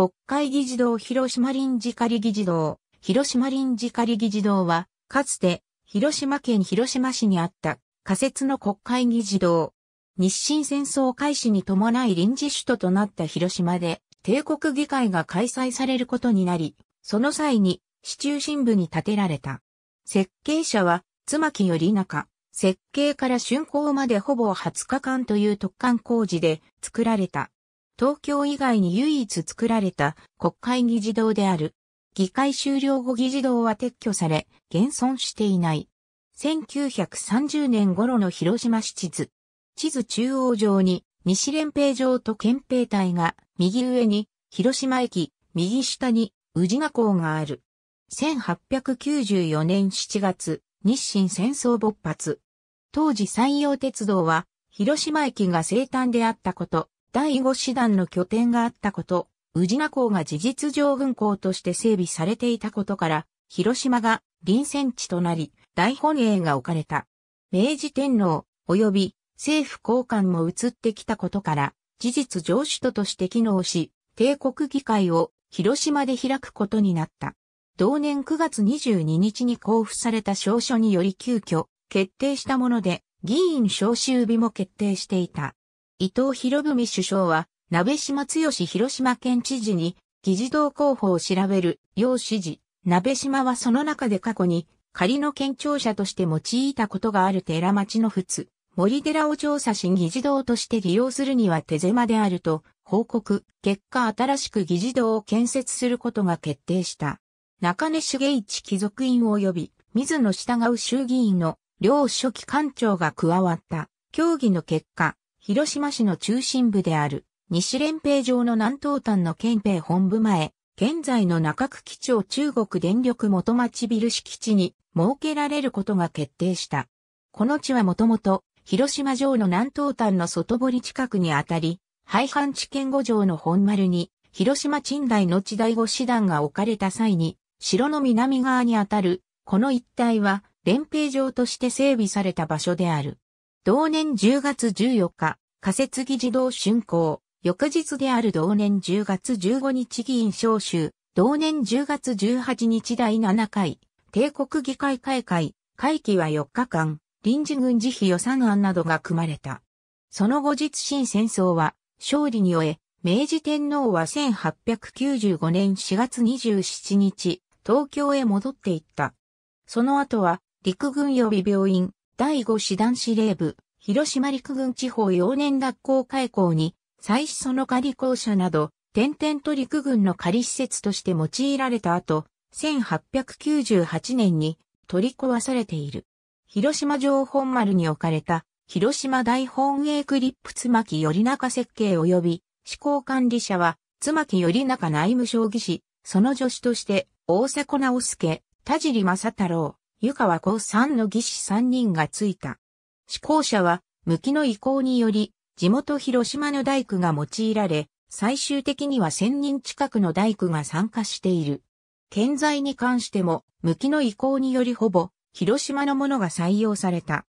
国会議事堂広島臨時仮議事堂。広島臨時仮議事堂は、かつて、広島県広島市にあった仮設の国会議事堂。日清戦争開始に伴い臨時首都となった広島で、帝国議会が開催されることになり、その際に、市中心部に建てられた。設計者は、妻木より中。設計から竣工までほぼ20日間という特貫工事で作られた。東京以外に唯一作られた国会議事堂である。議会終了後議事堂は撤去され、現存していない。1930年頃の広島市地図。地図中央上に西連兵場と憲兵隊が、右上に広島駅、右下に宇治賀港がある。1894年7月、日清戦争勃発。当時山陽鉄道は、広島駅が生誕であったこと、第5師団の拠点があったこと、宇品港が事実上軍港として整備されていたことから、広島が臨戦地となり、大本営が置かれた。明治天皇、及び政府高官も移ってきたことから、事実上首都として機能し、帝国議会を広島で開くことになった。同年9月22日に交付された証書により急遽決定したもので、議員召集日も決定していた。伊藤博文首相は、鍋島剛広島県知事に、議事堂候補を調べる、要指示。鍋島はその中で過去に、仮の県庁舎として用いたことがある寺町の仏、森寺を調査し議事堂として利用するには手狭であると、報告、結果新しく議事堂を建設することが決定した。中根茂一貴族院及び、水野従う衆議院の両書記官長が加わった。協議の結果、広島市の中心部である、西連兵場の南東端の憲兵本部前、現在の中区基地を中国電力元町ビル敷地に設けられることが決定した。この地はもともと、広島城の南東端の外堀近くにあたり、廃藩置県五条の本丸に、広島近代の地第五師団が置かれた際に、城の南側にあたる、この一帯は、連兵場として整備された場所である。同年10月14日、仮設議事堂竣工。翌日である同年10月15日議員召集。同年10月18日第7回、帝国議会開会。会期は4日間、臨時軍事費予算案などが組まれた。その後日清戦争は勝利に終え、明治天皇は1895年4月27日、東京へ戻っていった。その後は陸軍予備病院、第5師団司令部、広島陸軍地方幼年学校開校に、再始その仮校舎など、点々と陸軍の仮施設として用いられた後、1898年に取り壊されている。広島城本丸に置かれた、広島大本営クリップつまきより中設計及び、施行管理者は、つまきより中内務省棋士、その助手として、大迫直介、田尻正太郎、湯川孝三の技師3人がついた。志向者は、向きの意向により、地元広島の大工が用いられ、最終的には1000人近くの大工が参加している。建材に関しても、向きの意向によりほぼ、広島のものが採用された。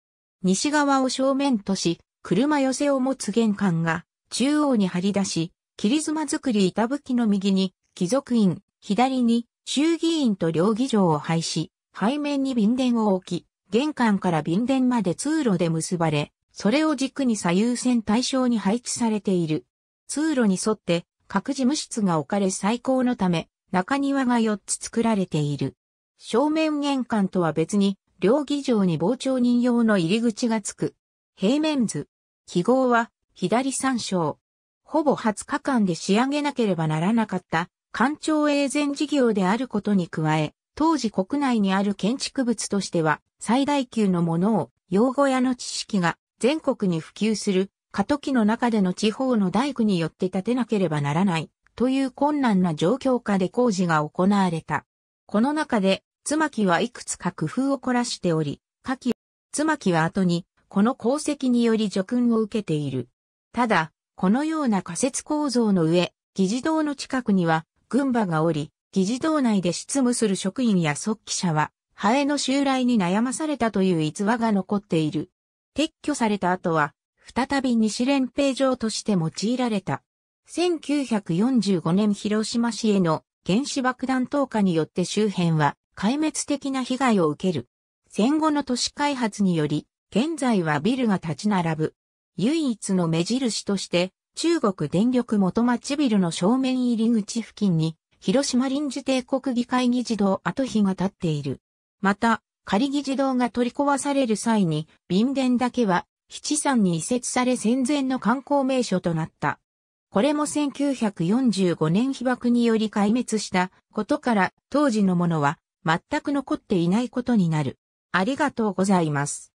西側を正面とし、車寄せを持つ玄関が、中央に張り出し、切妻作り板吹きの右に、貴族院、左に、衆議院と両議場を廃止。背面に便電を置き、玄関から便電まで通路で結ばれ、それを軸に左右線対象に配置されている。通路に沿って各事務室が置かれ最高のため、中庭が4つ作られている。正面玄関とは別に、両議場に傍聴人用の入り口がつく。平面図。記号は、左参照。ほぼ20日間で仕上げなければならなかった、官庁営前事業であることに加え、当時国内にある建築物としては最大級のものを用語屋の知識が全国に普及する過渡期の中での地方の大工によって建てなければならないという困難な状況下で工事が行われた。この中で、妻木はいくつか工夫を凝らしており、下記、妻木は後に、この功績により叙勲を受けている。ただ、このような仮設構造の上、議事堂の近くには、軍馬がおり、議事堂内で執務する職員や側記者は、ハエの襲来に悩まされたという逸話が残っている。撤去された後は、再び西連兵場として用いられた。1945年広島市への原子爆弾投下によって周辺は壊滅的な被害を受ける。戦後の都市開発により、現在はビルが立ち並ぶ。唯一の目印として、中国電力元町ビルの正面入り口付近に広島臨時帝国議会議事堂跡碑が立っている。また、仮議事堂が取り壊される際に、便殿だけは、七山に移設され戦前の観光名所となった。これも1945年被爆により壊滅したことから当時のものは全く残っていないことになる。ありがとうございます。